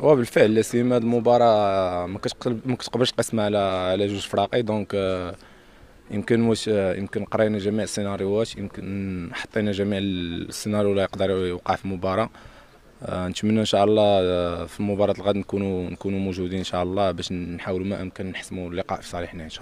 هو لا سيما المباراه ما كتقبلش تقسمها على على جوج فراقي دونك euh, يمكن واش يمكن قرينا جميع السيناريوهات يمكن حطينا جميع السيناريو اللي يقدر يوقع في المباراه آه، نتمنى ان شاء الله آه، في المباراه الغد نكونوا نكونوا موجودين ان شاء الله باش نحاولوا ما امكن نحسموا اللقاء في صالحنا ان شاء الله